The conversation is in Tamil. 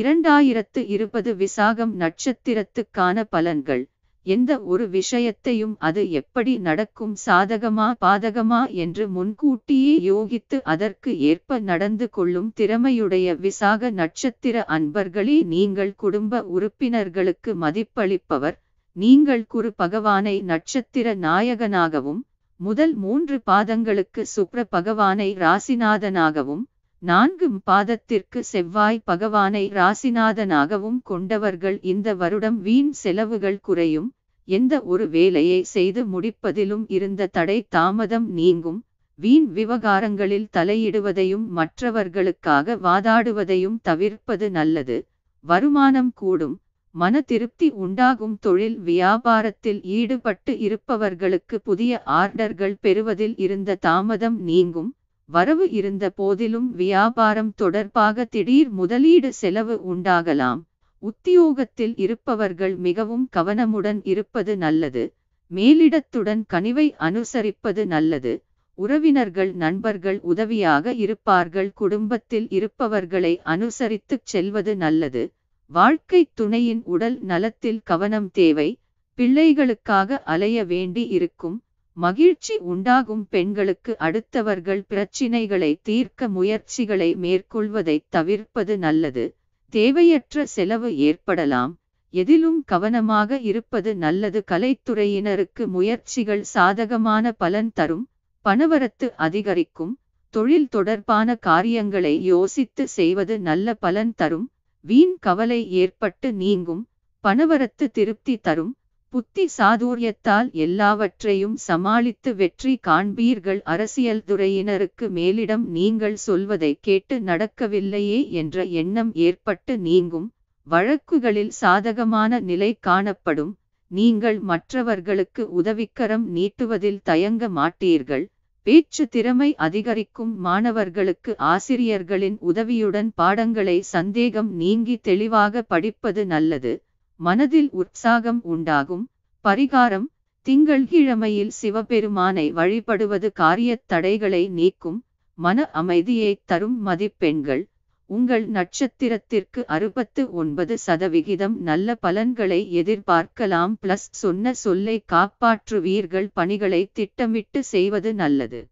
இரண்டாயிரத்து இருபது விசாகம் நட்சத்திரத்துக்கான பலன்கள் எந்த ஒரு விஷயத்தையும் அது எப்படி நடக்கும் சாதகமா பாதகமா என்று முன்கூட்டியே யோகித்து அதற்கு ஏற்ப நடந்து கொள்ளும் திறமையுடைய விசாக நட்சத்திர அன்பர்களே நீங்கள் குடும்ப உறுப்பினர்களுக்கு மதிப்பளிப்பவர் நீங்கள் குரு பகவானை நட்சத்திர நாயகனாகவும் முதல் மூன்று பாதங்களுக்கு சுப்ர பகவானை ராசிநாதனாகவும் நான்கும் பாதத்திற்கு செவ்வாய் பகவானை ராசிநாதனாகவும் கொண்டவர்கள் இந்த வருடம் வீண் செலவுகள் குறையும் எந்த ஒரு வேலையை செய்து முடிப்பதிலும் இருந்த தடை தாமதம் நீங்கும் வீண் விவகாரங்களில் தலையிடுவதையும் மற்றவர்களுக்காக வாதாடுவதையும் தவிர்ப்பது நல்லது வருமானம் கூடும் மன திருப்தி உண்டாகும் தொழில் வியாபாரத்தில் ஈடுபட்டு இருப்பவர்களுக்கு புதிய ஆர்டர்கள் பெறுவதில் இருந்த தாமதம் நீங்கும் வரவு இருந்த போதிலும் வியாபாரம் தொடர்பாக திடீர் முதலீடு செலவு உண்டாகலாம் உத்தியோகத்தில் இருப்பவர்கள் மிகவும் கவனமுடன் இருப்பது நல்லது மேலிடத்துடன் கனிவை அனுசரிப்பது நல்லது உறவினர்கள் நண்பர்கள் உதவியாக இருப்பார்கள் குடும்பத்தில் இருப்பவர்களை அனுசரித்துச் செல்வது நல்லது வாழ்க்கை துணையின் உடல் நலத்தில் கவனம் தேவை பிள்ளைகளுக்காக அலைய வேண்டி இருக்கும் மகிழ்ச்சி உண்டாகும் பெண்களுக்கு அடுத்தவர்கள் பிரச்சினைகளை தீர்க்க முயற்சிகளை மேற்கொள்வதை தவிர்ப்பது நல்லது தேவையற்ற செலவு ஏற்படலாம் எதிலும் கவனமாக இருப்பது நல்லது கலைத்துறையினருக்கு முயற்சிகள் சாதகமான பலன் தரும் பணவரத்து அதிகரிக்கும் தொழில் தொடர்பான காரியங்களை யோசித்து செய்வது நல்ல பலன் தரும் வீண் கவலை ஏற்பட்டு நீங்கும் பணவரத்து திருப்தி தரும் புத்தி சாதுரியத்தால் எல்லாவற்றையும் சமாளித்து வெற்றி காண்பீர்கள் அரசியல் துறையினருக்கு மேலிடம் நீங்கள் சொல்வதை கேட்டு நடக்கவில்லையே என்ற எண்ணம் ஏற்பட்டு நீங்கும் வழக்குகளில் சாதகமான நிலை காணப்படும் நீங்கள் மற்றவர்களுக்கு உதவிக்கரம் நீட்டுவதில் தயங்க மாட்டீர்கள் பேச்சு திறமை அதிகரிக்கும் மாணவர்களுக்கு ஆசிரியர்களின் உதவியுடன் பாடங்களை சந்தேகம் நீங்கி தெளிவாக படிப்பது நல்லது மனதில் உற்சாகம் உண்டாகும் பரிகாரம் திங்கள்கிழமையில் சிவபெருமானை வழிபடுவது காரியத் தடைகளை நீக்கும் மன அமைதியை தரும் மதிப்பெண்கள் உங்கள் நட்சத்திரத்திற்கு அறுபத்து ஒன்பது சதவிகிதம் நல்ல பலன்களை எதிர்பார்க்கலாம் பிளஸ் சொன்ன சொல்லை காப்பாற்றுவீர்கள் பணிகளை திட்டமிட்டு செய்வது நல்லது